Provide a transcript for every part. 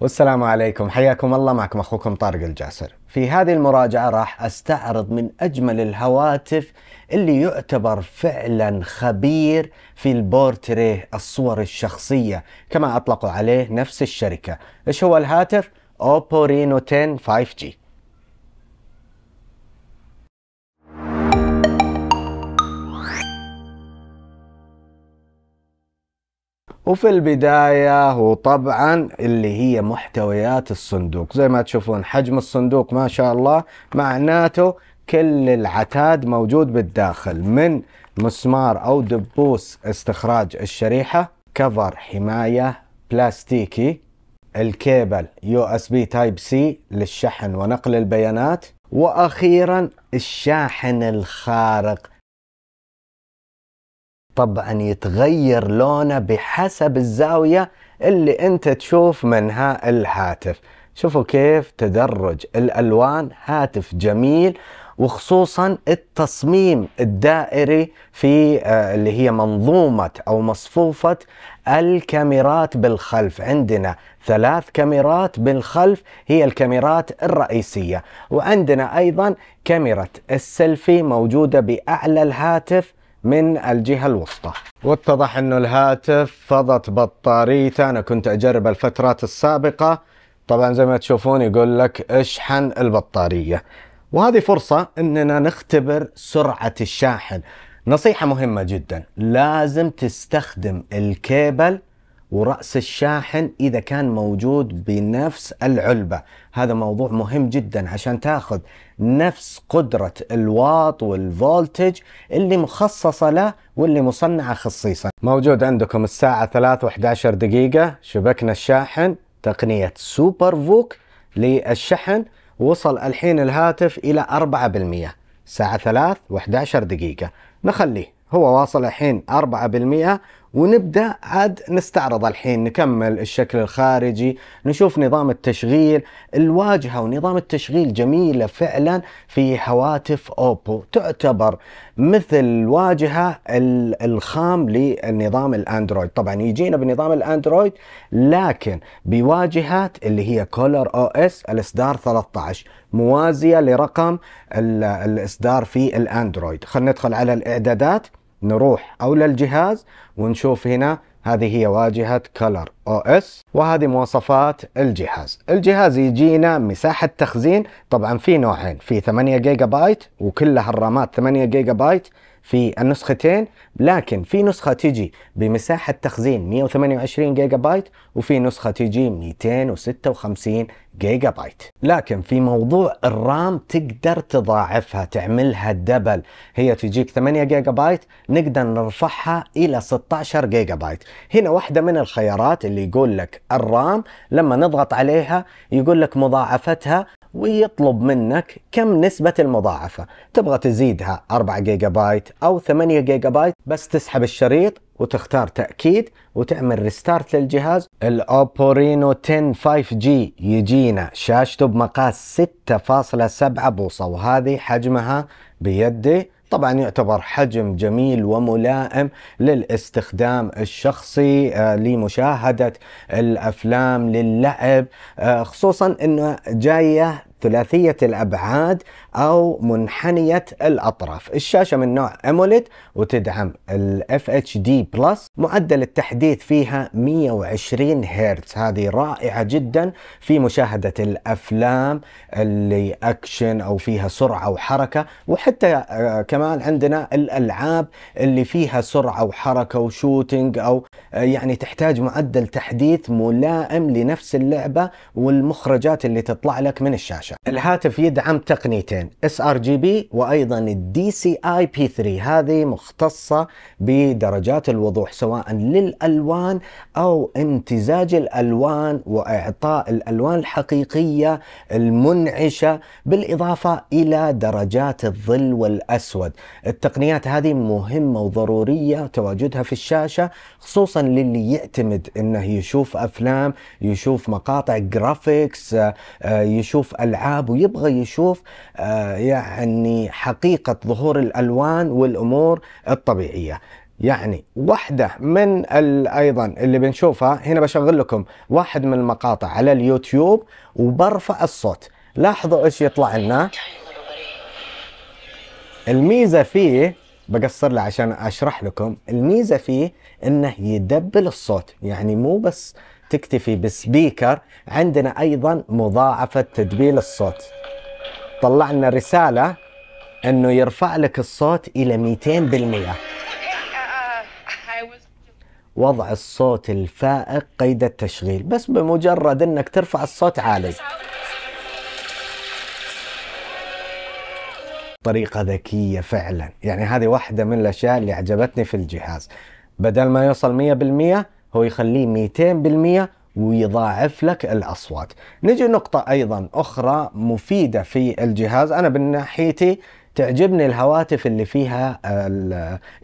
والسلام عليكم حياكم الله معكم اخوكم طارق الجاسر في هذه المراجعه راح استعرض من اجمل الهواتف اللي يعتبر فعلا خبير في البورتريه الصور الشخصيه كما اطلقوا عليه نفس الشركه ايش هو الهاتف اوبو رينو 10 5G وفي البداية وطبعا اللي هي محتويات الصندوق زي ما تشوفون حجم الصندوق ما شاء الله معناته كل العتاد موجود بالداخل من مسمار أو دبوس استخراج الشريحة كفر حماية بلاستيكي الكيبل يو اس بي تايب سي للشحن ونقل البيانات واخيرا الشاحن الخارق طبعا يتغير لونه بحسب الزاوية اللي انت تشوف منها الهاتف شوفوا كيف تدرج الألوان هاتف جميل وخصوصا التصميم الدائري في آه، اللي هي منظومة أو مصفوفة الكاميرات بالخلف عندنا ثلاث كاميرات بالخلف هي الكاميرات الرئيسية وعندنا أيضا كاميرا السيلفي موجودة بأعلى الهاتف من الجهة الوسطى واتضح أن الهاتف فضت بطاريته انا كنت اجرب الفترات السابقة طبعا زي ما تشوفون يقول لك اشحن البطارية وهذه فرصة اننا نختبر سرعة الشاحن نصيحة مهمة جدا لازم تستخدم الكيبل ورأس الشاحن إذا كان موجود بنفس العلبة هذا موضوع مهم جدا عشان تاخذ نفس قدرة الواط والفولتج اللي مخصصة له واللي مصنعة خصيصا موجود عندكم الساعة 3 و11 دقيقة شبكنا الشاحن تقنية سوبر فوك للشحن وصل الحين الهاتف إلى 4% الساعة 3 و11 دقيقة نخليه هو واصل الحين 4% ونبدا عاد نستعرض الحين نكمل الشكل الخارجي نشوف نظام التشغيل الواجهه ونظام التشغيل جميله فعلا في هواتف اوبو تعتبر مثل الواجهة الخام للنظام الاندرويد طبعا يجينا بنظام الاندرويد لكن بواجهات اللي هي كولر او اس الاصدار 13 موازيه لرقم الاصدار في الاندرويد خلينا ندخل على الاعدادات نروح او للجهاز ونشوف هنا هذه هي واجهة كلر او اس وهذه مواصفات الجهاز الجهاز يجينا مساحة تخزين طبعا في نوعين في 8 جيجا بايت وكلها الرامات 8 جيجا بايت في النسختين لكن في نسخة تجي بمساحة تخزين 128 جيجا بايت وفي نسخة تجي 256 جيجا بايت لكن في موضوع الرام تقدر تضاعفها تعملها دبل هي تجيك 8 جيجا بايت نقدر نرفعها إلى 16 جيجا بايت هنا واحدة من الخيارات اللي يقول لك الرام لما نضغط عليها يقول لك مضاعفتها ويطلب منك كم نسبة المضاعفة تبغى تزيدها 4 جيجا بايت أو 8 جيجا بايت بس تسحب الشريط وتختار تأكيد وتعمل ريستارت للجهاز الأوبو رينو 10 5G يجينا شاشته بمقاس 6.7 بوصة وهذه حجمها بيدي طبعا يعتبر حجم جميل وملائم للاستخدام الشخصي آه، لمشاهدة الأفلام للعب آه، خصوصا أنه جاية ثلاثية الأبعاد أو منحنية الأطراف الشاشة من نوع أموليد وتدعم اتش FHD Plus معدل التحديث فيها 120 هرتز هذه رائعة جدا في مشاهدة الأفلام اللي أكشن أو فيها سرعة وحركة وحتى آه، كمان عندنا الألعاب اللي فيها سرعة وحركة وشوتينج أو آه، يعني تحتاج معدل تحديث ملائم لنفس اللعبة والمخرجات اللي تطلع لك من الشاشة الشاشه الهاتف يدعم تقنيتين اس ار جي بي وايضا الدي سي اي بي 3 هذه مختصه بدرجات الوضوح سواء للالوان او امتزاج الالوان واعطاء الالوان الحقيقيه المنعشه بالاضافه الى درجات الظل والاسود التقنيات هذه مهمه وضروريه تواجدها في الشاشه خصوصا للي يعتمد انه يشوف افلام يشوف مقاطع جرافيكس آه، يشوف العاب الالعاب ويبغى يشوف آه، يعني حقيقه ظهور الالوان والامور الطبيعيه يعني واحدة من أيضا اللي بنشوفها هنا بشغل لكم واحد من المقاطع على اليوتيوب وبرفع الصوت لاحظوا إيش يطلع لنا الميزة فيه بقصر له عشان أشرح لكم الميزة فيه أنه يدبل الصوت يعني مو بس تكتفي بسبيكر عندنا أيضا مضاعفة تدبيل الصوت طلعنا رسالة أنه يرفع لك الصوت إلى 200% وضع الصوت الفائق قيد التشغيل بس بمجرد أنك ترفع الصوت عالي طريقة ذكية فعلا يعني هذه واحدة من الأشياء اللي عجبتني في الجهاز بدل ما يوصل 100% هو يخليه 200% ويضاعف لك الاصوات. نجي نقطة ايضا اخرى مفيدة في الجهاز انا من ناحيتي تعجبني الهواتف اللي فيها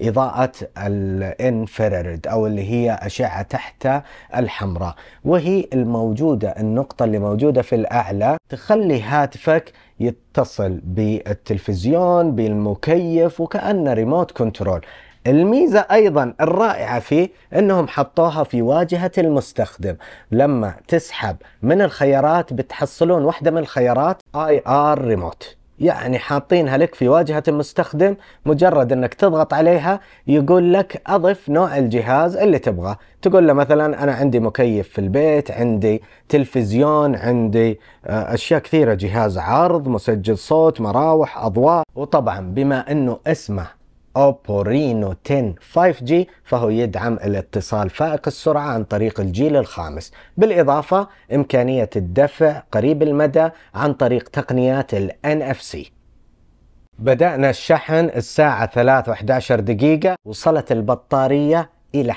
إضاءة الانفراريد أو اللي هي أشعة تحت الحمراء وهي الموجودة النقطة اللي موجودة في الأعلى تخلي هاتفك يتصل بالتلفزيون بالمكيف وكأنه ريموت كنترول الميزة أيضا الرائعة فيه أنهم حطوها في واجهة المستخدم لما تسحب من الخيارات بتحصلون واحدة من الخيارات اي ار ريموت يعني حاطينها لك في واجهة المستخدم مجرد انك تضغط عليها يقول لك اضف نوع الجهاز اللي تبغاه تقول له مثلا انا عندي مكيف في البيت عندي تلفزيون عندي آه، اشياء كثيرة جهاز عرض مسجل صوت مراوح اضواء وطبعا بما انه اسمه اوبو رينو 10 5G فهو يدعم الاتصال فائق السرعة عن طريق الجيل الخامس بالإضافة إمكانية الدفع قريب المدى عن طريق تقنيات الـ NFC بدأنا الشحن الساعة 3 و11 دقيقة وصلت البطارية إلى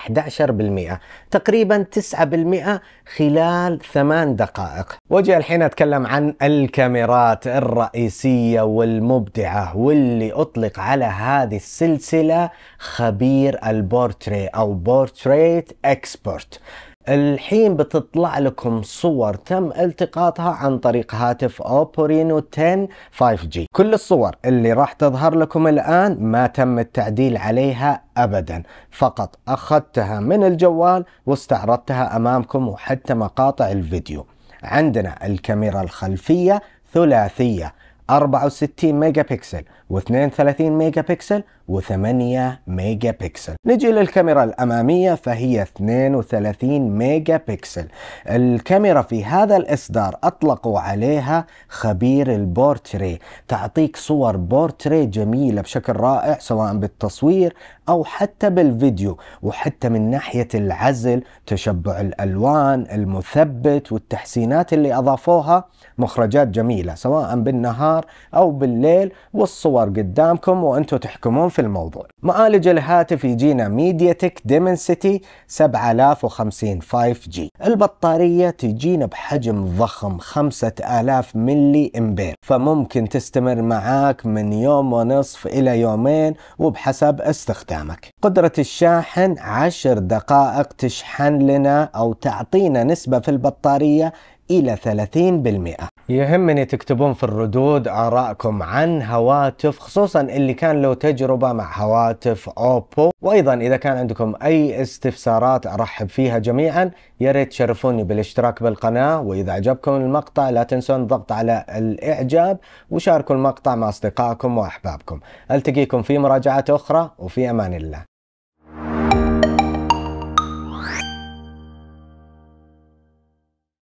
11% تقريبا 9% خلال 8 دقائق وجي الحين أتكلم عن الكاميرات الرئيسية والمبدعة واللي أطلق على هذه السلسلة خبير البورتري أو بورتريت إكسبورت الحين بتطلع لكم صور تم التقاطها عن طريق هاتف اوبورينو 10 5G كل الصور اللي راح تظهر لكم الآن ما تم التعديل عليها أبدا فقط أخذتها من الجوال واستعرضتها أمامكم وحتى مقاطع الفيديو عندنا الكاميرا الخلفية ثلاثية 64 ميجا بكسل و32 ميجا بكسل ميجا بكسل نجي للكاميرا الأمامية فهي 32 ميجا بكسل الكاميرا في هذا الإصدار أطلقوا عليها خبير البورتري تعطيك صور بورتري جميلة بشكل رائع سواء بالتصوير أو حتى بالفيديو وحتى من ناحية العزل تشبع الألوان المثبت والتحسينات اللي أضافوها مخرجات جميلة سواء بالنهار أو بالليل والصور قدامكم وأنتم تحكمون في الموضوع معالج الهاتف يجينا ميديا تك ديمنسيتي 7050 5G البطارية تجينا بحجم ضخم 5000 ملي امبير فممكن تستمر معاك من يوم ونصف إلى يومين وبحسب استخدامك قدرة الشاحن 10 دقائق تشحن لنا أو تعطينا نسبة في البطارية إلى 30% يهمني تكتبون في الردود آراءكم عن هواتف خصوصا اللي كان له تجربة مع هواتف أوبو وأيضا إذا كان عندكم أي استفسارات أرحب فيها جميعا يا ريت تشرفوني بالاشتراك بالقناة وإذا عجبكم المقطع لا تنسون الضغط على الإعجاب وشاركوا المقطع مع أصدقائكم وأحبابكم ألتقيكم في مراجعات أخرى وفي أمان الله